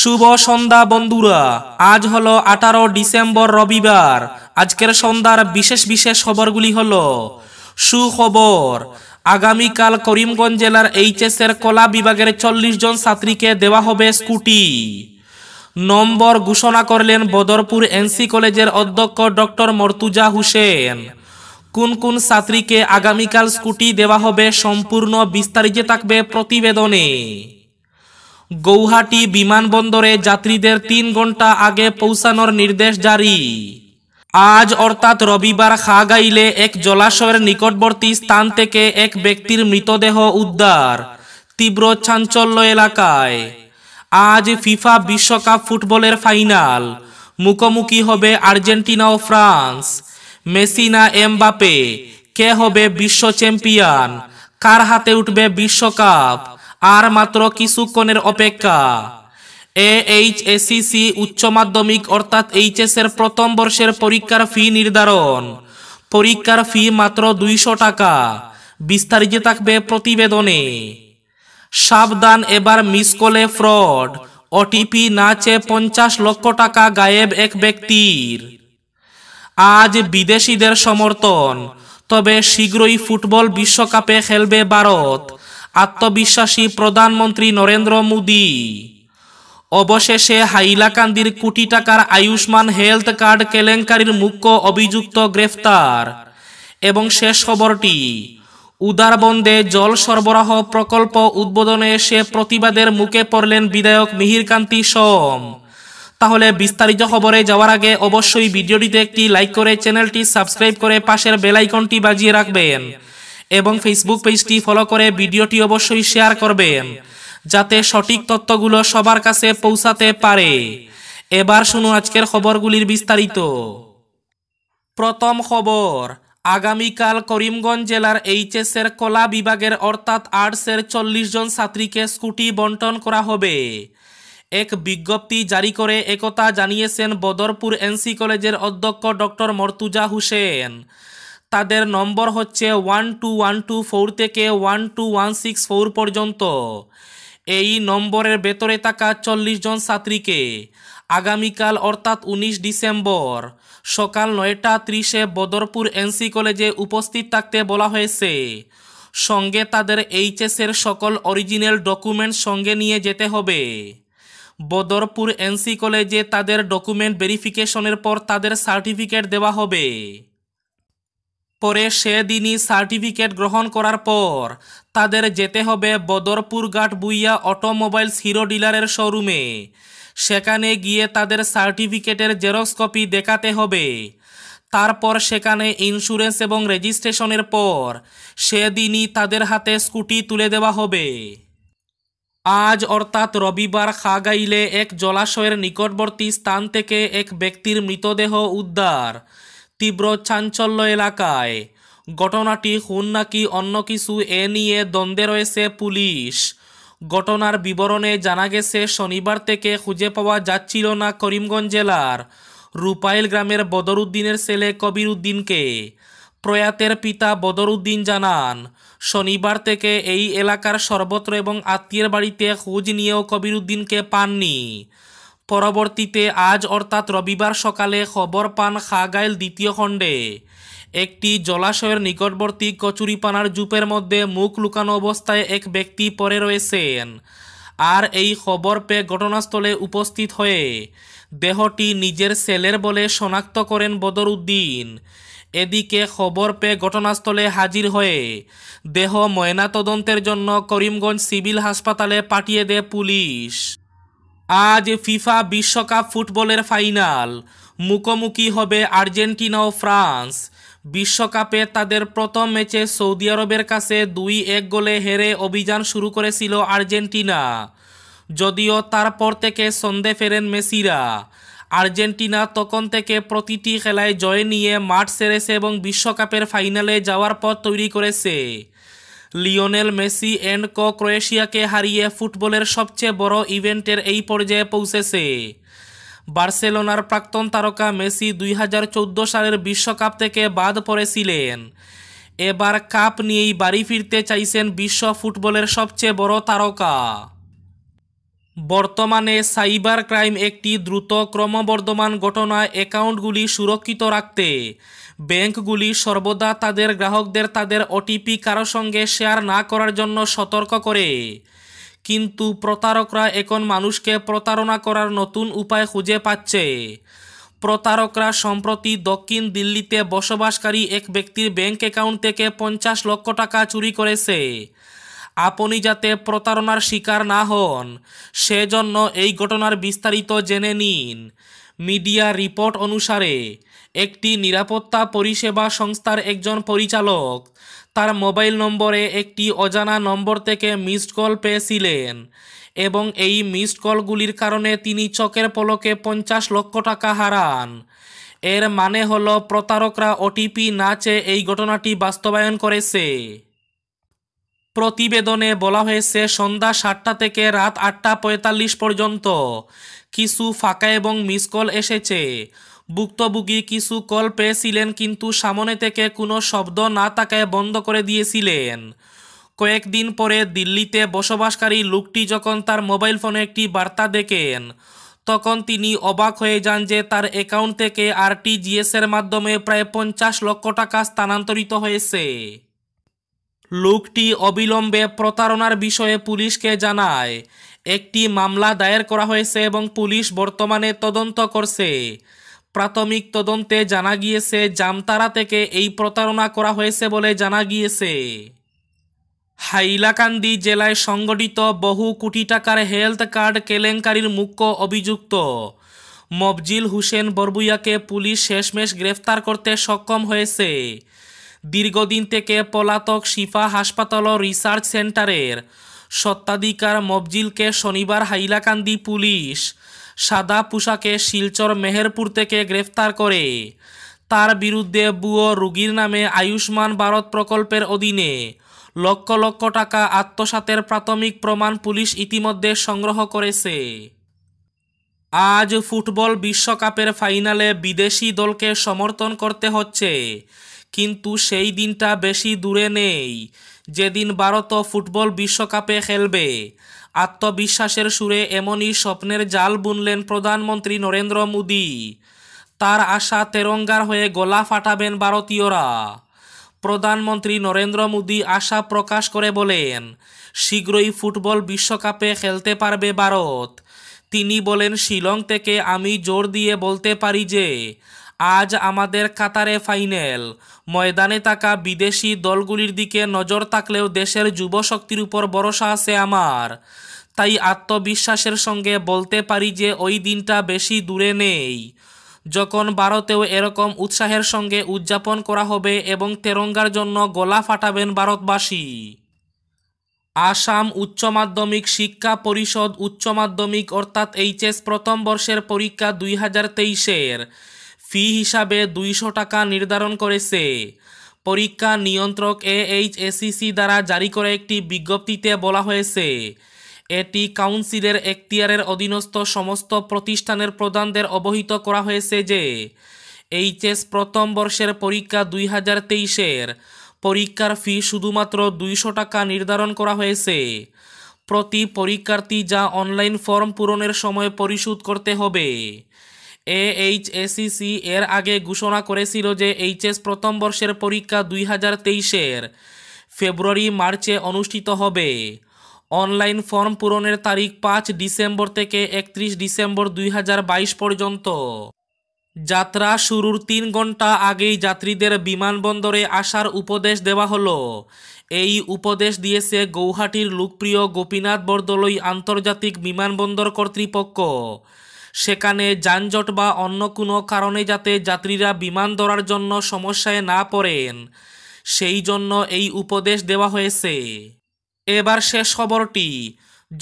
শুভ সন্ধ্যা বন্ধুরা আজ হলো আঠারো ডিসেম্বর রবিবার আজকের সন্ধ্যার বিশেষ বিশেষ খবরগুলি হলো সুখবর আগামীকাল করিমগঞ্জ জেলার এইচএস এর কলা বিভাগের চল্লিশ জন ছাত্রীকে দেওয়া হবে স্কুটি নম্বর ঘোষণা করলেন বদরপুর এনসি কলেজের অধ্যক্ষ ডক্টর মর্তুজা হুসেন কোন কোন ছাত্রীকে আগামীকাল স্কুটি দেওয়া হবে সম্পূর্ণ বিস্তারিত থাকবে প্রতিবেদনে গৌহাটি বিমানবন্দরে যাত্রীদের তিন ঘন্টা আগে পৌঁছানোর নির্দেশ জারি আজ অর্থাৎ রবিবার খাগাইলে এক জলাশয়ের নিকটবর্তী স্থান থেকে এক ব্যক্তির মৃতদেহ উদ্ধার তীব্র চাঞ্চল্য এলাকায় আজ ফিফা বিশ্বকাপ ফুটবলের ফাইনাল মুখোমুখি হবে আর্জেন্টিনা ও ফ্রান্স মেসিনা এমবাপে কে হবে বিশ্ব চ্যাম্পিয়ন কার হাতে উঠবে বিশ্বকাপ আর মাত্র কিছুক্ষণের অপেক্ষা এ এইচ উচ্চ মাধ্যমিক অর্থাৎ এইচএস এর প্রথম বর্ষের পরীক্ষার ফি নির্ধারণ পরীক্ষার ফি মাত্র দুইশো টাকা বিস্তারিত থাকবে প্রতিবেদনে সাবধান এবার মিস কলে ফ্রড ওটিপি না চেয়ে পঞ্চাশ লক্ষ টাকা গায়েব এক ব্যক্তির আজ বিদেশিদের সমর্থন তবে শীঘ্রই ফুটবল বিশ্বকাপে খেলবে ভারত আত্মবিশ্বাসী প্রধানমন্ত্রী নরেন্দ্র মোদি অবশেষে হাইলাকান্দির কোটি টাকার আয়ুষ্মান হেলথ কার্ড কেলেঙ্কারির মুখ্য অভিযুক্ত গ্রেফতার এবং শেষ খবরটি উদারবন্দে জল সরবরাহ প্রকল্প উদ্বোধনে এসে প্রতিবাদের মুখে পড়লেন বিধায়ক মিহিরকান্তি সোম তাহলে বিস্তারিত খবরে যাওয়ার আগে অবশ্যই ভিডিওটিতে একটি লাইক করে চ্যানেলটি সাবস্ক্রাইব করে পাশের বেলাইকনটি বাজিয়ে রাখবেন এবং ফেসবুক পেজটি ফলো করে ভিডিওটি অবশ্যই শেয়ার করবেন যাতে সঠিক তথ্যগুলো সবার কাছে পৌঁছাতে পারে এবার শুনুন আজকের খবরগুলির বিস্তারিত প্রথম খবর আগামীকাল করিমগঞ্জ জেলার এইচএসের কলা বিভাগের অর্থাৎ আর্টসের চল্লিশ জন ছাত্রীকে স্কুটি বন্টন করা হবে এক বিজ্ঞপ্তি জারি করে একথা জানিয়েছেন বদরপুর এনসি কলেজের অধ্যক্ষ ডক্টর মর্তুজা হুসেন তাদের নম্বর হচ্ছে one two one two four থেকে one two one six four পর্যন্ত এই নম্বরের ভেতরে থাকা চল্লিশ জন ছাত্রীকে আগামীকাল অর্থাৎ ১৯ ডিসেম্বর সকাল নয়টা ত্রিশে বদরপুর এনসি কলেজে উপস্থিত থাকতে বলা হয়েছে সঙ্গে তাদের এইচএসের সকল অরিজিনাল ডকুমেন্ট সঙ্গে নিয়ে যেতে হবে বদরপুর এনসি কলেজে তাদের ডকুমেন্ট ভেরিফিকেশনের পর তাদের সার্টিফিকেট দেওয়া হবে পরে সেদিনই সার্টিফিকেট গ্রহণ করার পর তাদের যেতে হবে বদরপুর ঘাট বুইয়া অটোমোবাইলস হিরো ডিলারের শোরুমে সেখানে গিয়ে তাদের সার্টিফিকেটের জেরক্স কপি দেখাতে হবে তারপর সেখানে ইন্স্যুরেন্স এবং রেজিস্ট্রেশনের পর সেদিনই তাদের হাতে স্কুটি তুলে দেওয়া হবে আজ অর্থাৎ রবিবার খাগাইলে এক জলাশয়ের নিকটবর্তী স্থান থেকে এক ব্যক্তির মৃতদেহ উদ্ধার তীব্র চাঞ্চল্য এলাকায় ঘটনাটি খুন নাকি অন্য কিছু এ নিয়ে দ্বন্দ্বে রয়েছে পুলিশ ঘটনার বিবরণে জানা গেছে শনিবার থেকে খুঁজে পাওয়া যাচ্ছিল না করিমগঞ্জ জেলার রূপাইল গ্রামের বদরুদ্দিনের ছেলে কবির উদ্দিনকে প্রয়াতের পিতা বদরুদ্দিন জানান শনিবার থেকে এই এলাকার সর্বত্র এবং আত্মীয়ের বাড়িতে খোঁজ নিয়েও কবির উদ্দিনকে পাননি পরবর্তীতে আজ অর্থাৎ রবিবার সকালে খবর পান খাগাইল দ্বিতীয় খণ্ডে একটি জলাশয়ের নিকটবর্তী কচুরিপানার জুপের মধ্যে মুখ লুকানো অবস্থায় এক ব্যক্তি পরে রয়েছেন আর এই খবর পেয়ে ঘটনাস্থলে উপস্থিত হয়ে দেহটি নিজের সেলের বলে শনাক্ত করেন বদর উদ্দিন এদিকে খবর পেয়ে ঘটনাস্থলে হাজির হয়ে দেহ ময়নাতদন্তের জন্য করিমগঞ্জ সিভিল হাসপাতালে পাঠিয়ে দেয় পুলিশ আজ ফিফা বিশ্বকাপ ফুটবলের ফাইনাল মুখোমুখি হবে আর্জেন্টিনা ও ফ্রান্স বিশ্বকাপে তাদের প্রথম ম্যাচে সৌদি আরবের কাছে দুই এক গোলে হেরে অভিযান শুরু করেছিল আর্জেন্টিনা যদিও তারপর থেকে সন্দে ফেরেন মেসিরা আর্জেন্টিনা তখন থেকে প্রতিটি খেলায় জয় নিয়ে মাঠ সেরেছে এবং বিশ্বকাপের ফাইনালে যাওয়ার পথ তৈরি করেছে লিওনেল মেসি এন্ড ক ক্রোয়েশিয়াকে হারিয়ে ফুটবলের সবচেয়ে বড় ইভেন্টের এই পর্যায়ে পৌঁছেছে বার্সেলোনার প্রাক্তন তারকা মেসি দুই সালের বিশ্বকাপ থেকে বাদ পড়েছিলেন এবার কাপ নিয়েই বাড়ি ফিরতে চাইছেন বিশ্ব ফুটবলের সবচেয়ে বড় তারকা বর্তমানে সাইবার ক্রাইম একটি দ্রুত ক্রমবর্ধমান ঘটনা অ্যাকাউন্টগুলি সুরক্ষিত রাখতে ব্যাংকগুলি সর্বদা তাদের গ্রাহকদের তাদের ওটিপি কারো সঙ্গে শেয়ার না করার জন্য সতর্ক করে কিন্তু প্রতারকরা এখন মানুষকে প্রতারণা করার নতুন উপায় খুঁজে পাচ্ছে প্রতারকরা সম্প্রতি দক্ষিণ দিল্লিতে বসবাসকারী এক ব্যক্তির ব্যাংক অ্যাকাউন্ট থেকে পঞ্চাশ লক্ষ টাকা চুরি করেছে আপনি যাতে প্রতারণার শিকার না হন সেজন্য এই ঘটনার বিস্তারিত জেনে নিন মিডিয়া রিপোর্ট অনুসারে একটি নিরাপত্তা পরিষেবা সংস্থার একজন পরিচালক তার মোবাইল নম্বরে একটি অজানা নম্বর থেকে মিসড কল পেয়েছিলেন এবং এই মিসড কলগুলির কারণে তিনি চকের পলকে পঞ্চাশ লক্ষ টাকা হারান এর মানে হল প্রতারকরা ওটিপি না চেয়ে এই ঘটনাটি বাস্তবায়ন করেছে প্রতিবেদনে বলা হয়েছে সন্ধ্যা সাতটা থেকে রাত আটটা পঁয়তাল্লিশ পর্যন্ত কিছু ফাঁকা এবং মিস কল এসেছে ভুক্তভোগী কিছু কল পেয়েছিলেন কিন্তু সামনে থেকে কোনো শব্দ না তাকায় বন্ধ করে দিয়েছিলেন কয়েকদিন পরে দিল্লিতে বসবাসকারী লোকটি যখন তার মোবাইল ফোনে একটি বার্তা দেখেন তখন তিনি অবাক হয়ে যান যে তার অ্যাকাউন্ট থেকে আরটিজিএসের মাধ্যমে প্রায় পঞ্চাশ লক্ষ টাকা স্থানান্তরিত হয়েছে লোকটি অবিলম্বে প্রতারণার বিষয়ে পুলিশকে জানায় একটি মামলা দায়ের করা হয়েছে এবং পুলিশ বর্তমানে তদন্ত করছে প্রাথমিক তদন্তে জানা গিয়েছে জামতারা থেকে এই প্রতারণা করা হয়েছে বলে জানা গিয়েছে হাইলাকান্দি জেলায় সংগঠিত বহু কোটি টাকার হেলথ কার্ড কেলেঙ্কারির মুখ্য অভিযুক্ত মবজিল হুসেন বরবুইয়াকে পুলিশ শেষমেশ গ্রেফতার করতে সক্ষম হয়েছে দীর্ঘদিন থেকে পলাতক শিফা হাসপাতাল রিসার্চ সেন্টারের সত্ত্বাধিকার মবজিলকে শনিবার হাইলাকান্দি পুলিশ সাদা পোশাকে শিলচর মেহেরপুর থেকে গ্রেফতার করে তার বিরুদ্ধে বুয়ো রুগীর নামে আয়ুষ্মান ভারত প্রকল্পের অধীনে লক্ষ লক্ষ টাকা আত্মসাতের প্রাথমিক প্রমাণ পুলিশ ইতিমধ্যে সংগ্রহ করেছে আজ ফুটবল বিশ্বকাপের ফাইনালে বিদেশি দলকে সমর্থন করতে হচ্ছে কিন্তু সেই দিনটা বেশি দূরে নেই যেদিন ভারত ফুটবল বিশ্বকাপে খেলবে আত্মবিশ্বাসের সুরে এমনই স্বপ্নের জাল বুনলেন প্রধানমন্ত্রী নরেন্দ্র মোদী তার আশা তেরঙ্গার হয়ে গলা ফাটাবেন ভারতীয়রা প্রধানমন্ত্রী নরেন্দ্র মোদী আশা প্রকাশ করে বলেন শীঘ্রই ফুটবল বিশ্বকাপে খেলতে পারবে ভারত তিনি বলেন শিলং থেকে আমি জোর দিয়ে বলতে পারি যে আজ আমাদের কাতারে ফাইনাল ময়দানে থাকা বিদেশি দলগুলির দিকে নজর থাকলেও দেশের যুব শক্তির উপর ভরসা আছে আমার তাই আত্মবিশ্বাসের সঙ্গে বলতে পারি যে ওই দিনটা বেশি দূরে নেই যখন ভারতেও এরকম উৎসাহের সঙ্গে উদযাপন করা হবে এবং তেরঙ্গার জন্য গলা ফাটাবেন ভারতবাসী আসাম উচ্চ মাধ্যমিক শিক্ষা পরিষদ উচ্চ মাধ্যমিক অর্থাৎ এইচএস প্রথম বর্ষের পরীক্ষা দুই হাজার তেইশের ফি হিসাবে দুইশো টাকা নির্ধারণ করেছে পরীক্ষা নিয়ন্ত্রক এএইচএসিসি e দ্বারা জারি করা একটি বিজ্ঞপ্তিতে বলা হয়েছে এটি কাউন্সিলের এখতিয়ারের অধীনস্থ সমস্ত প্রতিষ্ঠানের প্রদানদের অবহিত করা হয়েছে যে এইচএস প্রথম বর্ষের পরীক্ষা দুই হাজার তেইশের পরীক্ষার ফি শুধুমাত্র দুইশো টাকা নির্ধারণ করা হয়েছে প্রতি পরীক্ষার্থী যা অনলাইন ফর্ম পূরণের সময় পরিশোধ করতে হবে এএইচএসিসি এর আগে ঘোষণা করেছিল যে এইচএস প্রথম বর্ষের পরীক্ষা দুই হাজার তেইশের ফেব্রুয়ারি মার্চে অনুষ্ঠিত হবে অনলাইন ফর্ম পূরণের তারিখ পাঁচ ডিসেম্বর থেকে একত্রিশ ডিসেম্বর দুই পর্যন্ত যাত্রা শুরুর তিন ঘন্টা আগেই যাত্রীদের বিমানবন্দরে আসার উপদেশ দেওয়া হলো এই উপদেশ দিয়েছে গৌহাটির লোকপ্রিয় গোপীনাথ বরদলৈ আন্তর্জাতিক বিমানবন্দর কর্তৃপক্ষ সেখানে যানজট বা অন্য কোনো কারণে যাতে যাত্রীরা বিমান ধরার জন্য সমস্যায় না পড়েন সেই জন্য এই উপদেশ দেওয়া হয়েছে এবার শেষ খবরটি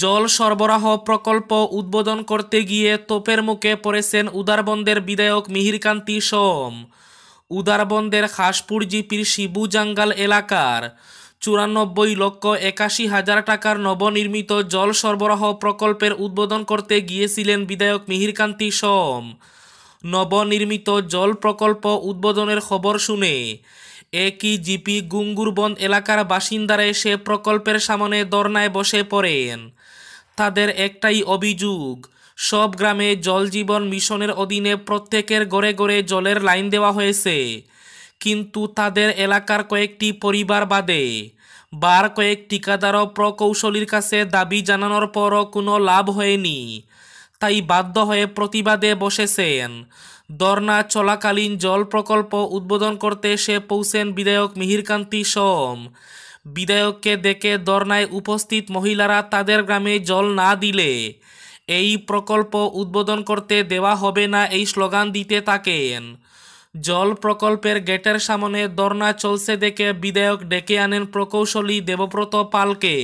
জল সরবরাহ প্রকল্প উদ্বোধন করতে গিয়ে তোপের মুখে পড়েছেন উদারবন্দের বিধায়ক মিহিরকান্তি সোম উদারবন্দের খাসপুর জিপির শিবু জাঙ্গাল এলাকার চুরানব্বই লক্ষ একাশি হাজার টাকার নবনির্মিত জল সরবরাহ প্রকল্পের উদ্বোধন করতে গিয়েছিলেন বিধায়ক মিহিরকান্তি সোম নবনির্মিত জল প্রকল্প উদ্বোধনের খবর শুনে একই জিপি গুঙ্গুরবন এলাকার বাসিন্দারা এসে প্রকল্পের সামনে দর্নায় বসে পড়েন তাদের একটাই অভিযোগ সব গ্রামে জল জীবন মিশনের অধীনে প্রত্যেকের গড়ে গড়ে জলের লাইন দেওয়া হয়েছে কিন্তু তাদের এলাকার কয়েকটি পরিবার বাদে বার কয়েক ঠিকাদার ও প্রকৌশলীর কাছে দাবি জানানোর পরও কোনো লাভ হয়নি তাই বাধ্য হয়ে প্রতিবাদে বসেছেন দর্না চলাকালীন জল প্রকল্প উদ্বোধন করতে এসে পৌঁছেন বিধায়ক মিহিরকান্তি সোম বিধায়ককে দেখে দর্নায় উপস্থিত মহিলারা তাদের গ্রামে জল না দিলে এই প্রকল্প উদ্বোধন করতে দেওয়া হবে না এই স্লোগান দিতে থাকেন জল প্রকল্পের গেটের সামনে দর্না চলছে দেখে বিধায়ক ডেকে আনেন প্রকৌশলী দেবব্রত পালকে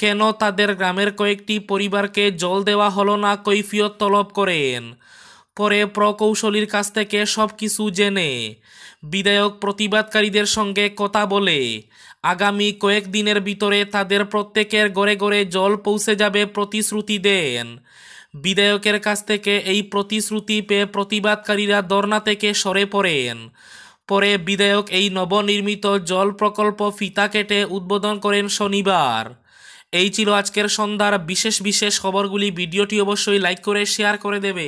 কেন তাদের গ্রামের কয়েকটি পরিবারকে জল দেওয়া হলো না কৈফিয়ত তলব করেন পরে প্রকৌশলীর কাছ থেকে সব কিছু জেনে বিধায়ক প্রতিবাদকারীদের সঙ্গে কথা বলে আগামী কয়েকদিনের ভিতরে তাদের প্রত্যেকের গড়ে গড়ে জল পৌঁছে যাবে প্রতিশ্রুতি দেন বিধায়কের কাছ থেকে এই প্রতিশ্রুতি পেয়ে প্রতিবাদকারীরা দর্না থেকে সরে পড়েন পরে বিধায়ক এই নবনির্মিত জল প্রকল্প ফিতা কেটে উদ্বোধন করেন শনিবার এই ছিল আজকের সন্ধ্যার বিশেষ বিশেষ খবরগুলি ভিডিওটি অবশ্যই লাইক করে শেয়ার করে দেবে